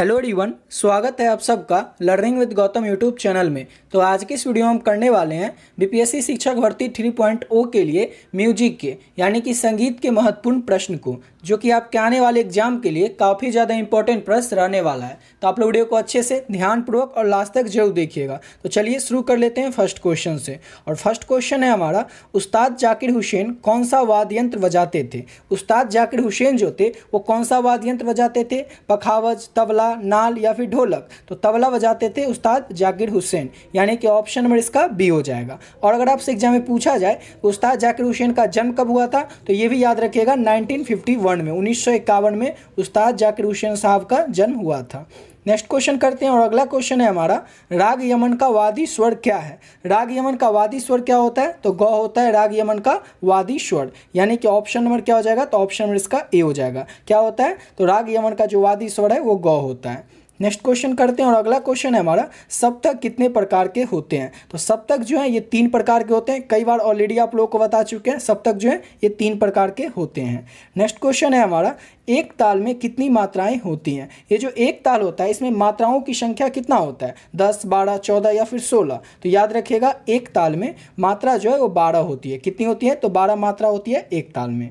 hello everyone स्वागत है आप सबका learning with Gautam YouTube channel में तो आज के इस वीडियो में हम करने वाले हैं बीपीएससी शिक्षक भर्ती 3.0 के लिए म्यूजिक के यानी कि संगीत के महत्वपूर्ण प्रश्न को जो कि आपके आने वाले एग्जाम के लिए काफ़ी ज़्यादा इंपॉर्टेंट प्रश्न रहने वाला है तो आप लोग वीडियो को अच्छे से ध्यानपूर्वक और लास्ट तक जरूर देखिएगा तो चलिए शुरू कर लेते हैं फर्स्ट क्वेश्चन से और फर्स्ट क्वेश्चन है हमारा उस्ताद जाकिर हुसैन कौन सा वाद्य यंत्र बजाते थे उस्ताद जाकिर हुसैन जो थे वो कौन सा वाद्य यंत्र बजाते थे पखावज तबला तबला नाल या फिर ढोलक तो तबला बजाते थे उस्ताद जाकिर हुसैन यानी कि ऑप्शन नंबर इसका बी हो जाएगा और अगर आपसे एग्जाम में पूछा जाए तो उस्ताद जाकिर हुसैन का जन्म कब हुआ था तो ये भी याद रखिएगा 1951 में उन्नीस में उस्ताद जाकिर हुसैन साहब का जन्म हुआ था नेक्स्ट क्वेश्चन करते हैं और अगला क्वेश्चन है हमारा राग यमन का वादी स्वर क्या है राग यमन का वादी स्वर क्या होता है तो ग होता है राग यमन का वादी स्वर यानी कि ऑप्शन नंबर क्या हो जाएगा तो ऑप्शन नंबर इसका ए हो जाएगा क्या होता है तो राग यमन का जो वादी स्वर है वो ग होता है नेक्स्ट क्वेश्चन करते हैं और अगला क्वेश्चन है हमारा सप्तक कितने प्रकार के होते हैं तो सप्तक जो है ये तीन प्रकार के होते हैं कई बार ऑलरेडी आप लोगों को बता चुके हैं सप्तक जो है ये तीन प्रकार के होते हैं नेक्स्ट क्वेश्चन है हमारा एक ताल में कितनी मात्राएं होती हैं ये जो एक ताल होता है इसमें मात्राओं की संख्या कितना होता है दस बारह चौदह या फिर सोलह तो याद रखिएगा एक ताल में मात्रा जो है वो बारह होती है कितनी होती है तो बारह मात्रा होती है एक ताल में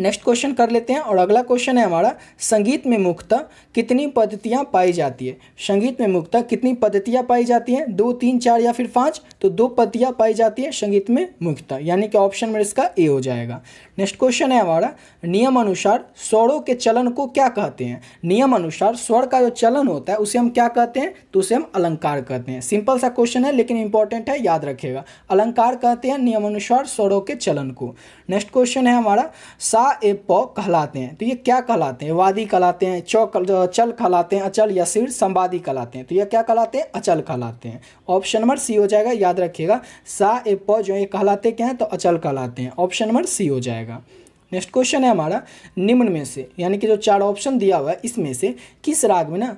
नेक्स्ट क्वेश्चन कर लेते हैं और अगला क्वेश्चन है हमारा संगीत में मुख्यतः कितनी पद्धतियाँ पाई जाती है संगीत में मुख्यतः कितनी पद्धतियाँ पाई जाती हैं दो तीन चार या फिर पाँच तो दो पद्धतियाँ पाई जाती है संगीत में मुख्यतः यानी कि ऑप्शन में इसका ए हो जाएगा नेक्स्ट क्वेश्चन है हमारा नियम अनुसार स्वरों के चलन को क्या कहते हैं नियम अनुसार स्वर का जो चलन होता है उसे हम क्या कहते हैं तो उसे हम अलंकार कहते हैं सिंपल सा क्वेश्चन है लेकिन इंपॉर्टेंट है याद रखेगा अलंकार कहते हैं नियमानुसार स्वरों के चलन को नेक्स्ट क्वेश्चन है हमारा सा ए प कहलाते हैं तो ये क्या कहलाते हैं वादी कहलाते हैं चौक चल कहलाते हैं अचल या सिर संवादी कहलाते हैं तो ये क्या कहलाते हैं अचल कहलाते हैं ऑप्शन नंबर सी हो जाएगा याद रखिएगा सा ए प जो ये कहलाते क्या हैं तो अचल कहलाते हैं ऑप्शन नंबर सी हो जाएगा नेक्स्ट क्वेश्चन है हमारा निम्न में से यानी कि जो चार ऑप्शन दिया हुआ है इसमें से किस राग में ना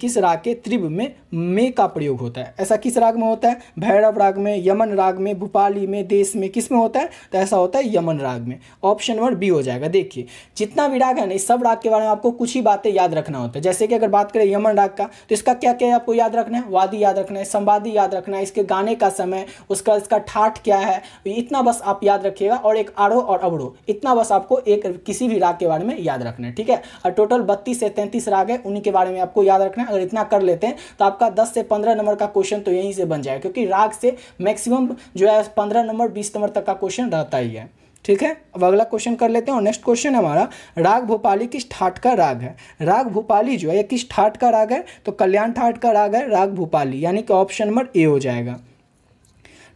किस राग के त्रिव में मे का प्रयोग होता है ऐसा किस राग में होता है भैरव राग में यमन राग में भूपाली में देश में किस में होता है तो ऐसा होता है यमन राग में ऑप्शन नंबर बी हो जाएगा देखिए जितना भी राग है ना इस सब राग के बारे में आपको कुछ ही बातें याद रखना होता है जैसे कि अगर बात करें यमन राग का तो इसका क्या क्या आपको याद रखना है वादी याद रखना है संवादी याद रखना है इसके गाने का समय उसका इसका ठाठ क्या है तो इतना बस आप याद रखिएगा और एक आड़ो और अवड़ो इतना बस आपको एक किसी भी राग के बारे में याद रखना है ठीक है और टोटल बत्तीस से तैंतीस राग है उन्हीं के बारे में आपको याद रखना अगर इतना कर लेते हैं तो आपका दस से पंद्रह नंबर का क्वेश्चन तो यहीं से बन जाएगा क्योंकि राग से मैक्सिमम जो है पंद्रह नंबर बीस नंबर तक का क्वेश्चन रहता ही है ठीक है अब अगला क्वेश्चन कर लेते हैं और नेक्स्ट क्वेश्चन हमारा राग भोपाली किस ठाट का राग है राग भोपाली जो है किस ठाट का राग है तो कल्याण ठाट का राग है राग भोपाली यानी कि ऑप्शन नंबर ए हो जाएगा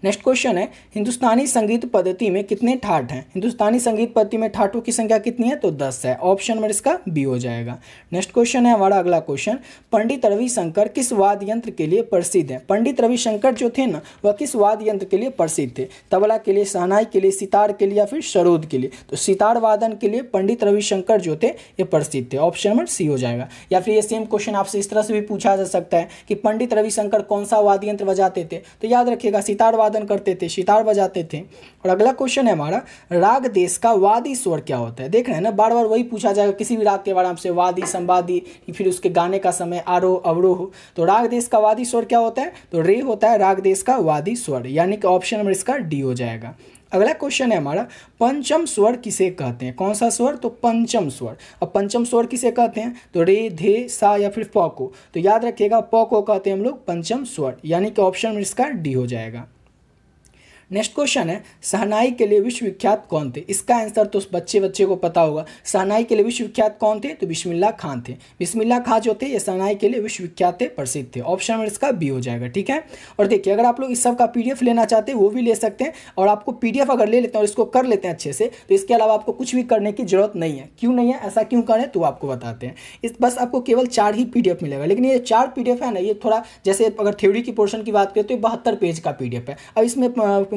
नेक्स्ट क्वेश्चन है हिंदुस्तानी संगीत पद्धति में कितने ठाट हैं हिंदुस्तानी संगीत पद्धति में ठाटों की संख्या कितनी है तो दस है ऑप्शन नंबर इसका बी हो जाएगा नेक्स्ट क्वेश्चन है हमारा अगला क्वेश्चन पंडित रविशंकर किस वाद यंत्र के लिए प्रसिद्ध है पंडित रविशंकर जो थे ना वह किस वाद यंत्र के लिए प्रसिद्ध थे तबला के लिए सहनाई के लिए सितार के लिए या फिर शरूद के लिए तो सितार वादन के लिए पंडित रविशंकर जो थे ये प्रसिद्ध थे ऑप्शन नंबर सी हो जाएगा या फिर ये सेम क्वेश्चन आपसे इस तरह से भी पूछा जा सकता है कि पंडित रविशंकर कौन सा वाद्य यंत्र बजाते थे तो याद रखिएगा सितार वाद वादन करते थे सितार बजाते थे और अगला क्वेश्चन है हमारा राग देश का वादी स्वर क्या होता है देख रहे हैं ना बार बार वही पूछा जाएगा किसी भी राग के बारे में वादी संवादी फिर उसके गाने का समय आरोह अवरोह तो राग देश का वादी स्वर क्या होता है तो रे होता है राग देश का वादी स्वर यानी कि ऑप्शन नंबर इसका डी हो जाएगा अगला क्वेश्चन है हमारा पंचम स्वर किसे कहते हैं कौन सा स्वर तो पंचम स्वर अब पंचम स्वर किसे कहते हैं तो रे धे सा या फिर प को तो याद रखिएगा प को कहते हैं हम लोग पंचम स्वर यानी कि ऑप्शन में इसका डी हो जाएगा नेक्स्ट क्वेश्चन है सहनाई के लिए विश्वविख्यात कौन थे इसका आंसर तो बच्चे बच्चे को पता होगा सहनाई के लिए विश्वविख्यात कौन थे तो बिस्मिल्ला खान थे बिस्मिल्ला खान जो थे ये सहनाई के लिए विश्वविख्यात थे प्रसिद्ध थे ऑप्शन नंबर इसका बी हो जाएगा ठीक है और देखिए अगर आप लोग इस सब का पी लेना चाहते हैं वो भी ले सकते हैं और आपको पी अगर ले लेते हैं और इसको कर लेते हैं अच्छे से तो इसके अलावा आपको कुछ भी करने की जरूरत नहीं है क्यों नहीं है ऐसा क्यों करें तो आपको बताते हैं इस बस आपको केवल चार ही पी मिलेगा लेकिन ये चार पी है ना ये थोड़ा जैसे अगर थ्योरी की पोर्शन की बात करें तो बहत्तर पेज का पी है अब इसमें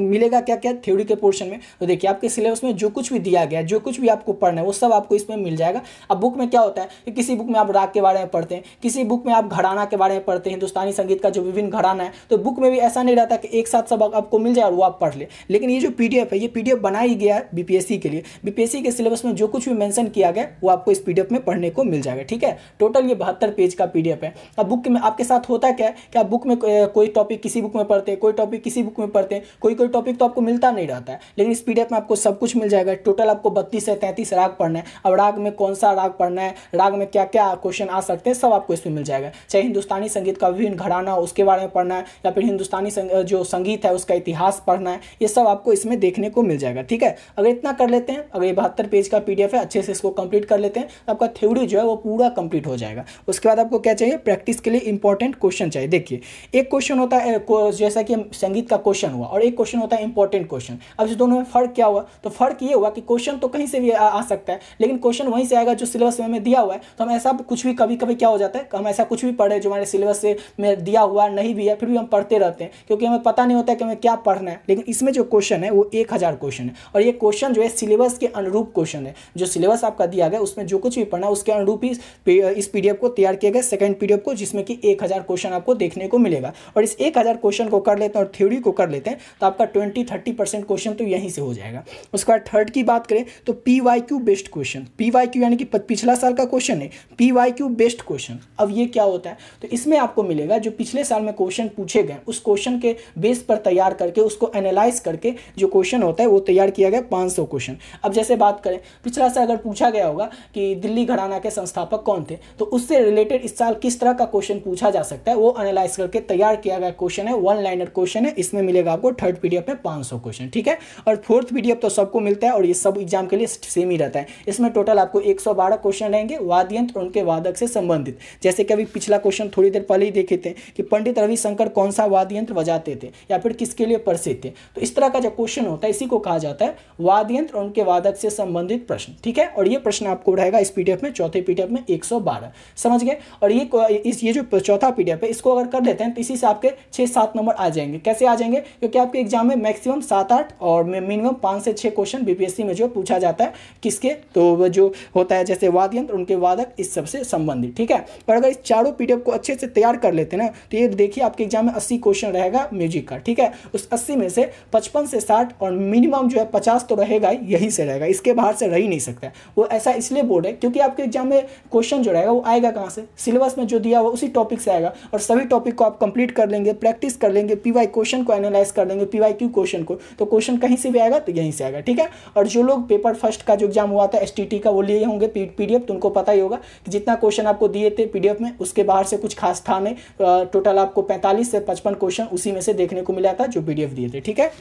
मिलेगा क्या क्या थ्योरी के पोर्शन में तो देखिए आपके सिलेबस में जो कुछ भी दिया गया जो कुछ भी आपको पढ़ना है वो सब आपको इसमें मिल जाएगा अब बुक में क्या होता है कि किसी बुक में आप राग के बारे में पढ़ते हैं किसी बुक में आप घराना के बारे में पढ़ते हैं हिंदुस्तानी संगीत का जो विभिन्न घराना है तो बुक में भी ऐसा नहीं रहता कि एक साथ सब आपको मिल जाए और वो आप पढ़ ले लेकिन ये जो पी है ये पी बनाई गया है बीपीएससी के लिए बीपीएससी के सिलेबस में जो कुछ भी मैंशन किया गया वो आपको इस पी में पढ़ने को मिल जाएगा ठीक है टोटल ये बहत्तर पेज का पी है अब बुक में आपके साथ होता क्या है कि आप बुक में कोई टॉपिक किसी बुक में पढ़ते हैं कोई टॉपिक किसी बुक में पढ़ते हैं कोई कोई टॉपिक तो आपको मिलता नहीं रहता है लेकिन इस पीडीएफ में आपको सब कुछ मिल जाएगा टोटल आपको बत्तीस से तैंतीस राग पढ़ना है अब राग में कौन सा राग पढ़ना है राग में क्या क्या क्वेश्चन आ सकते हैं सब आपको इसमें मिल जाएगा चाहे हिंदुस्तानी संगीत का विभिन्न घराना उसके बारे में पढ़ना है या फिर हिंदुस्तानी जो संगीत है उसका इतिहास पढ़ना है ये सब आपको इसमें देखने को मिल जाएगा ठीक है अगर इतना कर लेते हैं अगर ये बहत्तर पेज का पी है अच्छे से इसको कंप्लीट कर लेते हैं तो आपका थ्योरी जो है वो पूरा कंप्लीट हो जाएगा उसके बाद आपको क्या चाहिए प्रैक्टिस के लिए इंपॉर्टेंट क्वेश्चन चाहिए देखिए एक क्वेश्चन होता है जैसा कि संगीत का क्वेश्चन हुआ और एक क्वेश्चन होता है इंपॉर्टेंट क्वेश्चन अब इस दोनों में फ़र्क क्या हुआ तो फर्क ये हुआ कि क्वेश्चन तो कहीं से भी आ, आ सकता है लेकिन क्वेश्चन वहीं से आएगा जो सिलेबस में दिया हुआ है तो हम ऐसा कुछ भी कभी कभी क्या हो जाता है हम ऐसा कुछ भी पढ़े जो हमारे सिलेबस से में दिया हुआ नहीं भी है फिर भी हम पढ़ते रहते हैं क्योंकि हमें पता नहीं होता है कि हमें क्या पढ़ना है लेकिन इसमें जो क्वेश्चन है वो एक हज़ार क्वेश्चन है और ये क्वेश्चन जो है सिलेबस के अनुरूप क्वेश्चन है जो सिलेबस आपका दिया गया उसमें जो कुछ भी पढ़ना है उसके अनुरूप ही इस पी को तैयार किया गया सेकेंड पी को जिसमें कि एक क्वेश्चन आपको देखने को मिलेगा और इस एक क्वेश्चन को कर लेते हैं और थ्योरी को कर लेते हैं तो आपका ट्वेंटी थर्टी परसेंट क्वेश्चन तो यहीं से हो जाएगा उसके बाद थर्ड की बात करें तो P Y Q best question P Y Q यानी कि पिछला साल का क्वेश्चन है P Y Q best question अब ये क्या होता है तो इसमें आपको मिलेगा जो पिछले साल में क्वेश्चन पूछे गए उस क्वेश्चन के बेस पर तैयार करके उसको एनालाइज करके जो क्वेश्चन होता है वो तैयार किया गया पाँच क्वेश्चन अब जैसे बात करें पिछला साल अगर पूछा गया होगा कि दिल्ली घराना के संस्थापक कौन थे तो उससे रिलेटेड इस साल किस तरह का क्वेश्चन पूछा जा सकता है वो एनालाइज करके तैयार किया गया क्वेश्चन है वन लाइनर क्वेश्चन है इसमें मिलेगा आपको थर्ड पीरियड पीडीएफ में पांच सौ क्वेश्चन ठीक है और फोर्थ पीडीएफ तो सबको मिलता है और ये सब एग्जाम के लिए सेम ही रहता है इसमें टोटल आपको एक सौ बारह क्वेश्चन रहेंगे वाद्यंत्र उनके वादक से संबंधित जैसे कि अभी पिछला क्वेश्चन थोड़ी देर पहले ही देखे थे कि पंडित रविशंकर कौन सा वाद्यंत्र बजाते थे या फिर किसके लिए प्रसिद्ध थे तो इस तरह का जो क्वेश्चन होता है इसी को कहा जाता है वाद्यंत्र उनके वादक से संबंधित प्रश्न ठीक है और ये प्रश्न आपको रहेगा इस पीडीएफ में चौथे पीडीएफ में एक समझ गए और ये इस ये जो चौथा पीडीएफ है इसको अगर कर लेते हैं तो इसी से आपके छह सात नंबर आ जाएंगे कैसे आ जाएंगे क्योंकि आपके एग्जाम एग्जाम में मैक्सिमम सात आठ और मिनिमम पाँच से छः क्वेश्चन बीपीएससी में जो पूछा जाता है किसके तो जो होता है जैसे वाद यंत्र उनके वादक इस सबसे संबंधित ठीक है पर अगर इस चारों पी को अच्छे से तैयार कर लेते ना तो ये देखिए आपके एग्जाम में अस्सी क्वेश्चन रहेगा म्यूजिक का ठीक है उस अस्सी में से पचपन से साठ और मिनिमम जो है पचास तो रहेगा यही से रहेगा इसके बाहर से रह ही नहीं सकता वो ऐसा इसलिए बोर्ड है क्योंकि आपके एग्जाम में क्वेश्चन जो रहेगा वो आएगा कहाँ से सिलेबस में जो दिया हुआ उसी टॉपिक से आएगा और सभी टॉपिक को आप कंप्लीट कर लेंगे प्रैक्टिस कर लेंगे पीवाई क्वेश्चन को एनालाइज कर लेंगे पीवाई आई क्वेश्चन को तो क्वेश्चन कहीं से भी आएगा तो यहीं से आएगा ठीक है और जो लोग पेपर फर्स्ट का जो एग्जाम हुआ था एस का वो लिए होंगे पी तो उनको पता ही होगा कि जितना क्वेश्चन आपको दिए थे पी में उसके बाहर से कुछ खास था नहीं टोटल आपको पैंतालीस से पचपन क्वेश्चन उसी में से देखने को मिला था जो पी दिए थे ठीक है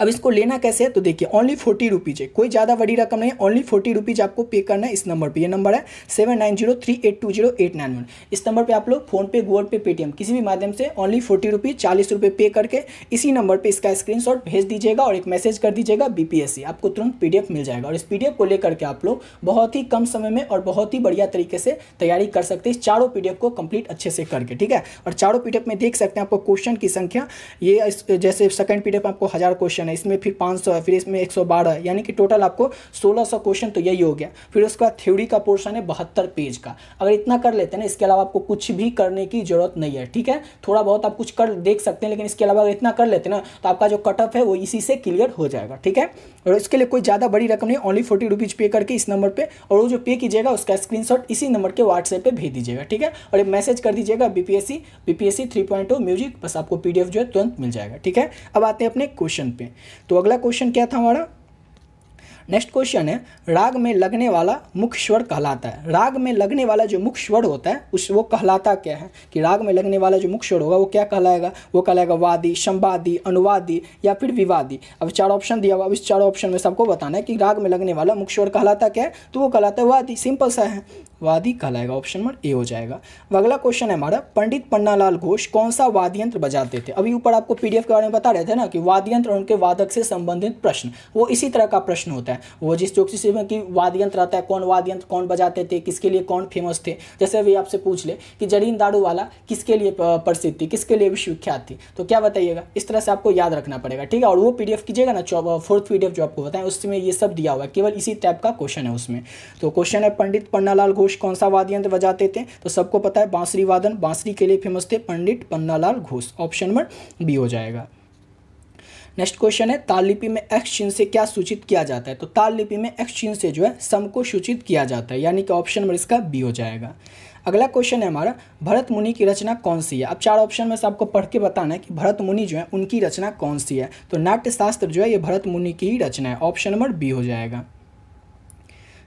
अब इसको लेना कैसे है तो देखिए ओनली फोर्टी रुपीज़ है कोई ज़्यादा बड़ी रकम नहीं है ओनली फोर्टी रुपीज़ आपको पे करना है इस नंबर पे ये नंबर है seven nine zero three eight two zero eight nine one इस नंबर पे आप लोग फोन पे गूगल पे पेटीएम किसी भी माध्यम से ओनली फोर्टी रुपीज़ चालीस रुपये पे करके इसी नंबर पर इसका स्क्रीन भेज दीजिएगा और एक मैसेज कर दीजिएगा बी आपको तुरंत पी मिल जाएगा और इस पी को लेकर के आप लोग बहुत ही कम समय में और बहुत ही बढ़िया तरीके से तैयारी कर सकते हैं इस चारों पी को कंप्लीट अच्छे से करके ठीक है और चारों पी में देख सकते हैं आपको क्वेश्चन की संख्या ये जैसे सेकेंड पी आपको हज़ार क्वेश्चन है इसमें फिर पाँच सौ है फिर इसमें एक सौ बारह यानी कि टोटल आपको सोलह सौ क्वेश्चन तो यही हो गया फिर उसके बाद थ्योरी का पोर्शन है बहत्तर पेज का अगर इतना कर लेते हैं ना इसके अलावा आपको कुछ भी करने की जरूरत नहीं है ठीक है थोड़ा बहुत आप कुछ कर देख सकते हैं लेकिन इसके अलावा अगर इतना कर लेते ना तो आपका जो कट ऑफ है वो इसी से क्लियर हो जाएगा ठीक है और इसके लिए कोई ज़्यादा बड़ी रकम नहीं ओनली फोर्टी रुपीज़ पे करके इस नंबर पर और वो जो पे कीजिएगा उसका स्क्रीनशॉट इसी नंबर के व्हाट्सएप पे भेज दीजिएगा ठीक है और एक मैसेज कर दीजिएगा बीपीएससी बीपीएससी टू म्यूजिक बस आपको पीडीएफ जो है तुरंत मिल जाएगा ठीक है अब आते हैं अपने क्वेश्चन पे तो अगला क्वेश्चन क्या था हमारा नेक्स्ट क्वेश्चन है राग में लगने वाला मुख्य स्वर कहलाता है राग में लगने वाला जो मुख्य स्वर होता है उस वो कहलाता क्या है कि राग में लगने वाला जो मुख्य स्वर होगा वो क्या कहलाएगा वो कहलाएगा वादी संवादी अनुवादी या फिर विवादी अब चार ऑप्शन दिया हुआ अब इस चार ऑप्शन में सबको बताना है कि राग में लगने वाला मुख्य स्वर कहलाता क्या है तो वो कहलाता है वादी सिंपल सा है वादी कहलाएगा ऑप्शन नंबर ए हो जाएगा अगला क्वेश्चन है हमारा पंडित पन्नालाल घोष कौन सा वाद्य यंत्र बजाते थे अभी ऊपर आपको पीडीएफ के बारे में बता रहे थे ना कि वाद्य यंत्र उनके वादक से संबंधित प्रश्न वो इसी तरह का प्रश्न होता है वो जिस चौकसी से कि वाद्य यंत्र आता है कौन वाद्य यंत्र कौन बजाते थे किसके लिए कौन फेमस थे जैसे अभी आपसे पूछ ले कि जरीन दारू वाला किसके लिए प्रसिद्ध थी किसके लिए विश्वविख्यात थी तो क्या बताइएगा इस तरह से आपको याद रखना पड़ेगा ठीक है और वो पीडीएफ कीजिएगा ना फोर्थ पीडीएफ जो आपको बताएं उसमें ये सब दिया हुआ है केवल इसी टाइप का क्वेश्चन है उसमें तो क्वेश्चन है पंडित पन्नालाल घोष घोष कौन सा वाद्य यंत्र बजाते थे तो सबको पता है बांसुरी वादन बांसुरी के लिए फेमस थे Pandit Pannalal Ghosh option number B हो जाएगा नेक्स्ट क्वेश्चन है ताल लिपि में एक्स चिन्ह से क्या सूचित किया जाता है तो ताल लिपि में एक्स चिन्ह से जो है सम को सूचित किया जाता है यानी कि ऑप्शन नंबर इसका बी हो जाएगा अगला क्वेश्चन है हमारा भरत मुनि की रचना कौन सी है अब चार ऑप्शन में से आपको पढ़ के बताना है कि भरत मुनि जो है उनकी रचना कौन सी है तो नाट्यशास्त्र जो है ये भरत मुनि की ही रचना है ऑप्शन नंबर बी हो जाएगा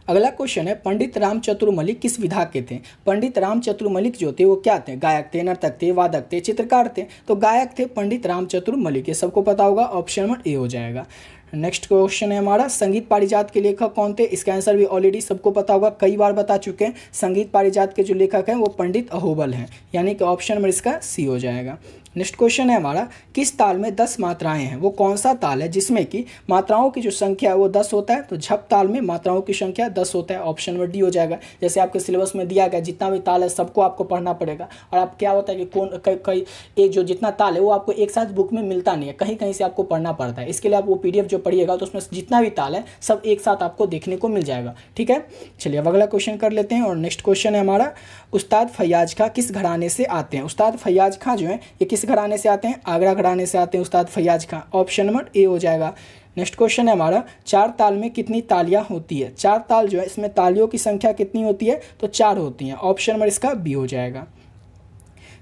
अगला क्वेश्चन है पंडित राम मलिक किस विधा के थे पंडित राम चतुर मलिक जो थे वो क्या थे गायक थे नर्तक थे वादक थे चित्रकार थे तो गायक थे पंडित राम मलिक ये सबको पता होगा ऑप्शन नंबर ए हो जाएगा नेक्स्ट क्वेश्चन है हमारा संगीत पारिजात के लेखक कौन थे इसका आंसर भी ऑलरेडी सबको पता होगा कई बार बता चुके हैं संगीत पारिजात के जो लेखक हैं वो पंडित अहोबल हैं यानी कि ऑप्शन नंबर इसका सी हो जाएगा नेक्स्ट क्वेश्चन है हमारा किस ताल में दस मात्राएं हैं वो कौन सा ताल है जिसमें कि मात्राओं की जो संख्या है वो दस होता है तो झप ताल में मात्राओं की संख्या दस होता है ऑप्शन नंबर डी हो जाएगा जैसे आपके सिलेबस में दिया गया जितना भी ताल है सबको आपको पढ़ना पड़ेगा और आप क्या होता है कि कौन कई कई एक जो जितना ताल है वो आपको एक साथ बुक में मिलता नहीं है कहीं कहीं से आपको पढ़ना पड़ता है इसके लिए आप वो पी जो पढ़िएगा तो उसमें जितना भी ताल है सब एक साथ आपको देखने को मिल जाएगा ठीक है चलिए अब अगला क्वेश्चन कर लेते हैं और नेक्स्ट क्वेश्चन है हमारा उस्ताद फैयाज खां किस घराने से आते हैं उस्ताद फैयाज खां जो है ये किस किस घराने से आते हैं आगरा घराने से आते हैं Ustad Faiyaz Khan option number A हो जाएगा नेक्स्ट क्वेश्चन है हमारा चार ताल में कितनी तालियां होती है चार ताल जो है इसमें तालियों की संख्या कितनी होती है तो चार होती हैं ऑप्शन नंबर इसका बी हो जाएगा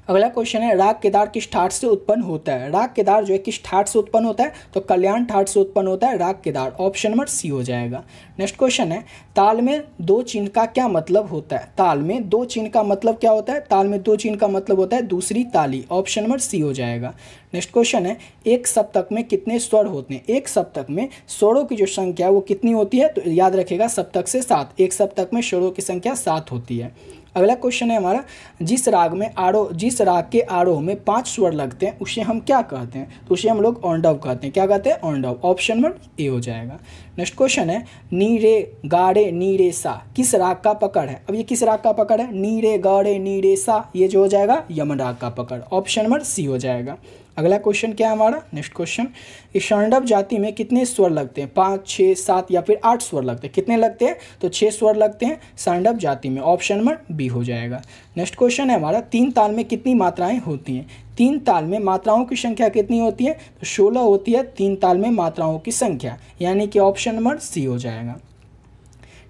अगला क्वेश्चन है राग केदार किस ठाट से उत्पन्न होता है राग केदार जो है किस ठाट से उत्पन्न होता है तो कल्याण ठाट से उत्पन्न होता है राग केदार ऑप्शन नंबर सी हो जाएगा नेक्स्ट क्वेश्चन है ताल में दो चिन्ह का क्या मतलब होता है ताल में दो चिन्ह का मतलब क्या होता है ताल में दो चिन्ह का मतलब होता है दूसरी ताली ऑप्शन नंबर सी हो जाएगा नेक्स्ट क्वेश्चन है एक सप्तक में कितने स्वर होते हैं एक सप्तक में स्वरों की जो संख्या है वो कितनी होती है तो याद रखेगा सप्तक से सात एक सप्तक में स्वरों की संख्या सात होती है अगला क्वेश्चन है हमारा जिस राग में आड़ो जिस राग के आड़ो में पाँच स्वर लगते हैं उसे हम क्या कहते हैं तो उसे हम लोग ऑनडव कहते हैं क्या कहते हैं ऑनडव ऑप्शन नंबर ए हो जाएगा नेक्स्ट क्वेश्चन है नीरे गाड़े नीरे सा किस राग का पकड़ है अब ये किस राग का पकड़ है नीरे गाड़े नीरे सा ये जो हो जाएगा यमन राग का पकड़ ऑप्शन नंबर सी हो जाएगा अगला क्वेश्चन क्या है हमारा नेक्स्ट क्वेश्चन इस जाति में कितने स्वर लगते हैं पाँच छः सात या फिर आठ स्वर लगते हैं कितने लगते हैं तो छः स्वर लगते हैं शर्णव जाति में ऑप्शन नंबर बी हो जाएगा नेक्स्ट क्वेश्चन है हमारा तीन ताल में कितनी मात्राएँ होती हैं तीन ताल में मात्राओं की संख्या कितनी होती है तो सोलह होती है तीन ताल में मात्राओं की संख्या यानी कि ऑप्शन नंबर सी हो जाएगा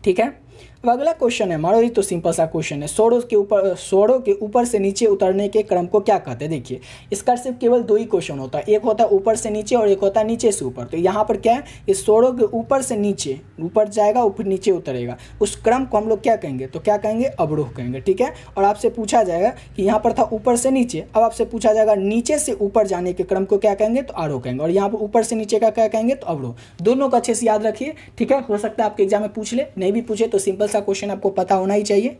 ठीक है अब अगला क्वेश्चन है मारो ही तो सिंपल सा क्वेश्चन है स्वरों के ऊपर स्वरों के ऊपर से नीचे उतरने के क्रम को क्या कहते हैं देखिए इसका सिर्फ केवल दो ही क्वेश्चन होता है एक होता है ऊपर से नीचे और एक होता है नीचे से ऊपर तो यहाँ पर क्या है इस स्वरों के ऊपर से नीचे ऊपर जाएगा ऊपर नीचे उतरेगा उस क्रम को हम लोग क्या कहेंगे तो क्या कहेंगे अवरोह कहेंगे ठीक है और आपसे पूछा जाएगा कि यहाँ पर था ऊपर से नीचे अब आपसे पूछा जाएगा नीचे से ऊपर जाने के क्रम को क्या कहेंगे तो आरोह कहेंगे और यहाँ पर ऊपर से नीचे का क्या कहेंगे तो अवरोह दोनों को अच्छे से याद रखिए ठीक है हो सकता है आपके एग्जाम में पूछ ले नहीं भी पूछे तो सिंपल का क्वेश्चन आपको पता होना ही चाहिए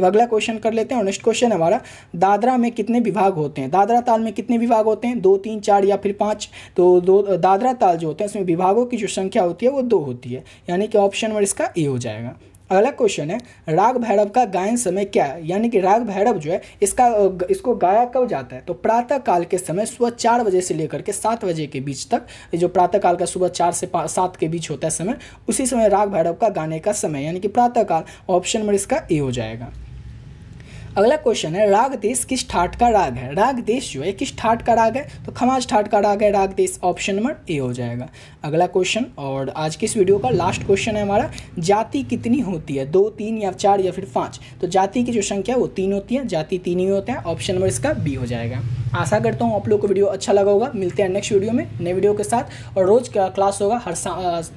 अब अगला क्वेश्चन कर लेते हैं नेक्स्ट क्वेश्चन हमारा दादरा में कितने विभाग होते हैं दादरा ताल में कितने विभाग होते हैं दो तीन चार या फिर पाँच तो दो दादरा ताल जो होते हैं उसमें विभागों की जो संख्या होती है वो दो होती है यानी कि ऑप्शन नंबर इसका ए हो जाएगा अगला क्वेश्चन है राग भैरव का गायन समय क्या है यानी कि राग भैरव जो है इसका इसको गाया कब जाता है तो प्रातः काल के समय सुबह चार बजे से लेकर के सात बजे के बीच तक जो प्रातः काल का सुबह चार से सात के बीच होता है समय उसी समय राग भैरव का गाने का समय यानी कि प्रातः काल ऑप्शन नंबर इसका ए हो जाएगा अगला क्वेश्चन है राग देश किस ठाट का राग है राग देश जो है किस ठाट का राग है तो खमाज ठाट का राग है राग देश ऑप्शन नंबर ए हो जाएगा अगला क्वेश्चन और आज के इस वीडियो का लास्ट क्वेश्चन है हमारा जाति कितनी होती है दो तीन या चार या फिर पाँच तो जाति की जो संख्या है वो तीन होती है जाति तीन ही होते हैं ऑप्शन नंबर इसका बी हो जाएगा आशा करता हूँ आप लोग को वीडियो अच्छा लगा होगा मिलते हैं नेक्स्ट वीडियो में नए वीडियो के साथ और रोज़ का क्लास होगा हर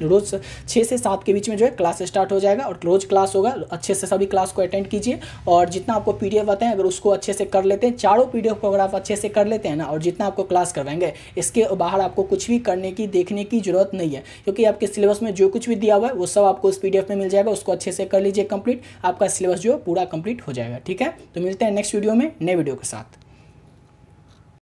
रोज़ छः से सात के बीच में जो है क्लास स्टार्ट हो जाएगा और रोज़ क्लास होगा अच्छे से सभी क्लास को अटेंड कीजिए और जितना आपको पी आते हैं अगर उसको अच्छे से कर लेते हैं चारों पी को अगर आप अच्छे से कर लेते हैं ना और जितना आपको क्लास करवाएंगे इसके बाहर आपको कुछ भी करने की देखने की जरूरत नहीं है क्योंकि आपके सिलेबस में जो कुछ भी दिया हुआ है वो सब आपको उस पी में मिल जाएगा उसको अच्छे से कर लीजिए कंप्लीट आपका सिलेबस जो है पूरा कंप्लीट हो जाएगा ठीक है तो मिलते हैं नेक्स्ट वीडियो में नए वीडियो के साथ